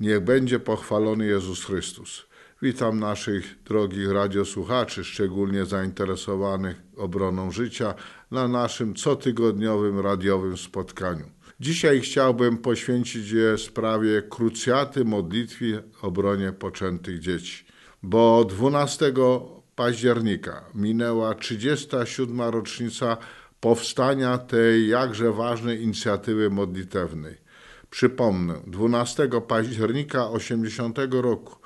Niech będzie pochwalony Jezus Chrystus. Witam naszych drogich radiosłuchaczy, szczególnie zainteresowanych obroną życia, na naszym cotygodniowym radiowym spotkaniu. Dzisiaj chciałbym poświęcić je sprawie krucjaty modlitwy obronie poczętych dzieci, bo 12 października minęła 37. rocznica powstania tej jakże ważnej inicjatywy modlitewnej. Przypomnę, 12 października 80 roku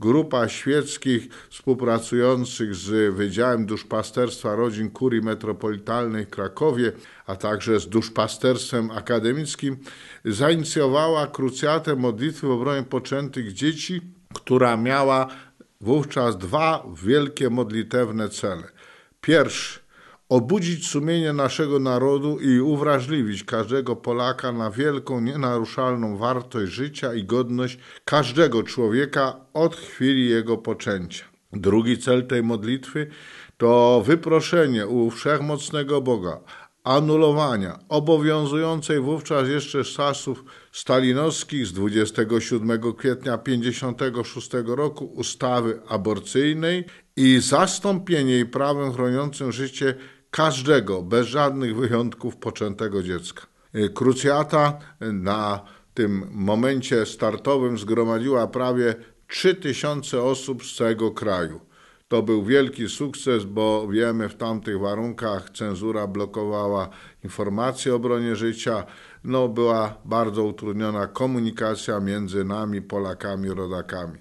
grupa świeckich współpracujących z Wydziałem Duszpasterstwa Rodzin Kurii Metropolitalnej w Krakowie, a także z Duszpasterstwem Akademickim, zainicjowała krucjatę modlitwy w obronie poczętych dzieci, która miała wówczas dwa wielkie modlitewne cele. Pierwszy obudzić sumienie naszego narodu i uwrażliwić każdego Polaka na wielką, nienaruszalną wartość życia i godność każdego człowieka od chwili jego poczęcia. Drugi cel tej modlitwy to wyproszenie u wszechmocnego Boga, anulowania obowiązującej wówczas jeszcze z czasów stalinowskich z 27 kwietnia 1956 roku ustawy aborcyjnej i zastąpienie jej prawem chroniącym życie każdego, bez żadnych wyjątków, poczętego dziecka. E, krucjata na tym momencie startowym zgromadziła prawie 3000 osób z całego kraju. To był wielki sukces, bo wiemy, w tamtych warunkach cenzura blokowała informacje o bronie życia. No, była bardzo utrudniona komunikacja między nami, Polakami, rodakami.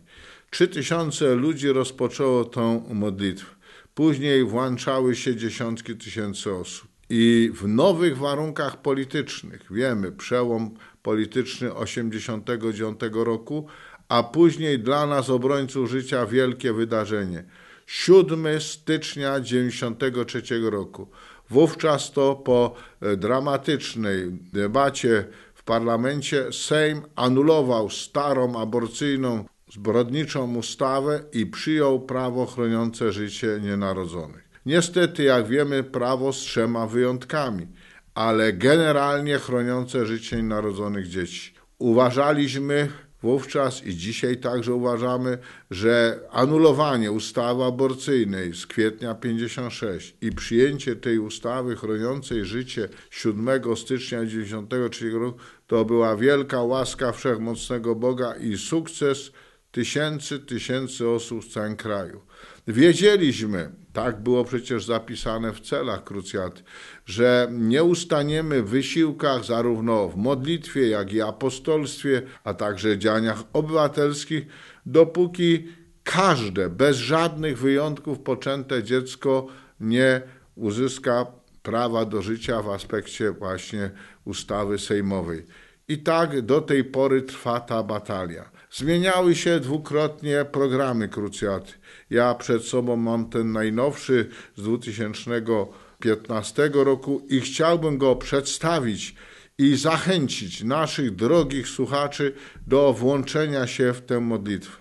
3000 ludzi rozpoczęło tą modlitwę. Później włączały się dziesiątki tysięcy osób. I w nowych warunkach politycznych, wiemy, przełom polityczny 89 roku, a później dla nas obrońców życia wielkie wydarzenie. 7 stycznia 93 roku. Wówczas to po e, dramatycznej debacie w parlamencie Sejm anulował starą aborcyjną zbrodniczą ustawę i przyjął prawo chroniące życie nienarodzonych. Niestety, jak wiemy, prawo z trzema wyjątkami, ale generalnie chroniące życie nienarodzonych dzieci. Uważaliśmy wówczas i dzisiaj także uważamy, że anulowanie ustawy aborcyjnej z kwietnia 56 i przyjęcie tej ustawy chroniącej życie 7 stycznia 1993 roku to była wielka łaska wszechmocnego Boga i sukces tysięcy, tysięcy osób w całym kraju. Wiedzieliśmy, tak było przecież zapisane w celach krucjat, że nie ustaniemy w wysiłkach zarówno w modlitwie, jak i apostolstwie, a także działaniach obywatelskich, dopóki każde, bez żadnych wyjątków, poczęte dziecko nie uzyska prawa do życia w aspekcie właśnie ustawy sejmowej. I tak do tej pory trwa ta batalia. Zmieniały się dwukrotnie programy krucjaty. Ja przed sobą mam ten najnowszy z 2015 roku i chciałbym go przedstawić i zachęcić naszych drogich słuchaczy do włączenia się w tę modlitwę.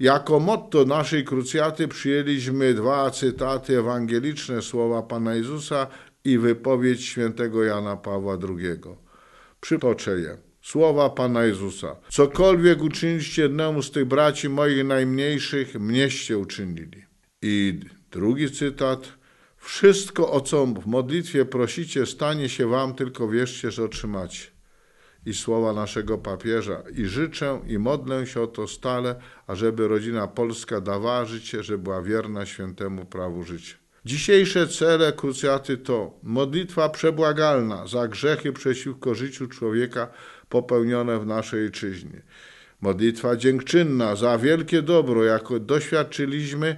Jako motto naszej krucjaty przyjęliśmy dwa cytaty ewangeliczne słowa Pana Jezusa i wypowiedź świętego Jana Pawła II. Przypoczęję. je. Słowa Pana Jezusa. Cokolwiek uczynicie jednemu z tych braci moich najmniejszych, mnieście uczynili. I drugi cytat. Wszystko, o co w modlitwie prosicie, stanie się wam, tylko wierzcie, że otrzymacie. I słowa naszego papieża. I życzę i modlę się o to stale, ażeby rodzina polska dawała życie, żeby była wierna świętemu prawu życia. Dzisiejsze cele krucjaty to modlitwa przebłagalna za grzechy przeciwko życiu człowieka popełnione w naszej ojczyźnie. Modlitwa dziękczynna za wielkie dobro, jakie doświadczyliśmy,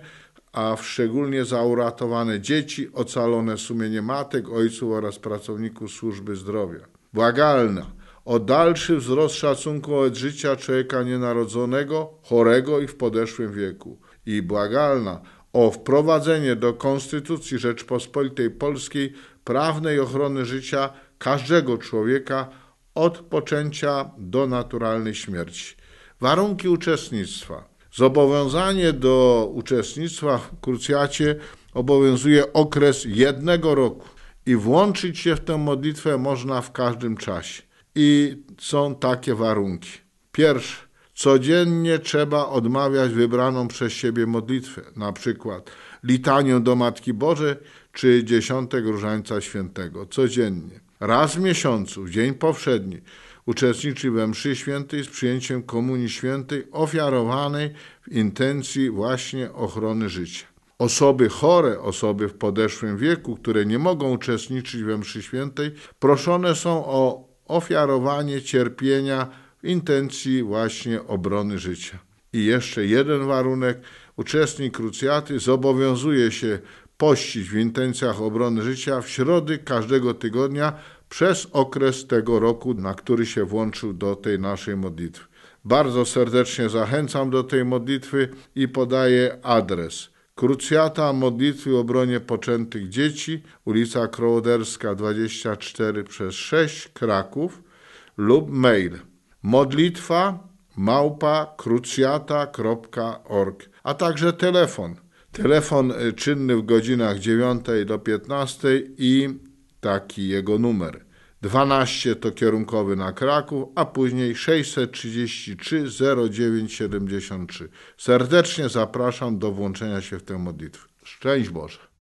a szczególnie za uratowane dzieci, ocalone sumienie matek, ojców oraz pracowników służby zdrowia. Błagalna o dalszy wzrost szacunku od życia człowieka nienarodzonego, chorego i w podeszłym wieku. I błagalna o wprowadzenie do Konstytucji Rzeczpospolitej Polskiej prawnej ochrony życia każdego człowieka od poczęcia do naturalnej śmierci. Warunki uczestnictwa. Zobowiązanie do uczestnictwa w krucjacie obowiązuje okres jednego roku i włączyć się w tę modlitwę można w każdym czasie. I są takie warunki. Pierwsze codziennie trzeba odmawiać wybraną przez siebie modlitwę, na przykład litanią do Matki Bożej czy dziesiątek Różańca Świętego, codziennie raz w miesiącu, w dzień powszedni, uczestniczy we mszy świętej z przyjęciem komunii świętej ofiarowanej w intencji właśnie ochrony życia. Osoby chore, osoby w podeszłym wieku, które nie mogą uczestniczyć we mszy świętej, proszone są o ofiarowanie cierpienia w intencji właśnie obrony życia. I jeszcze jeden warunek. Uczestnik krucjaty zobowiązuje się pościć w intencjach obrony życia w środy każdego tygodnia przez okres tego roku, na który się włączył do tej naszej modlitwy. Bardzo serdecznie zachęcam do tej modlitwy i podaję adres. Krucjata modlitwy o obronie poczętych dzieci, ulica Krołoderska 24 przez 6 Kraków lub mail modlitwa małpa krucjata.org, a także telefon. Telefon y, czynny w godzinach 9 do 15 i taki jego numer 12 to kierunkowy na Kraków, a później 633 0973. Serdecznie zapraszam do włączenia się w tę modlitwę. Szczęść Boże!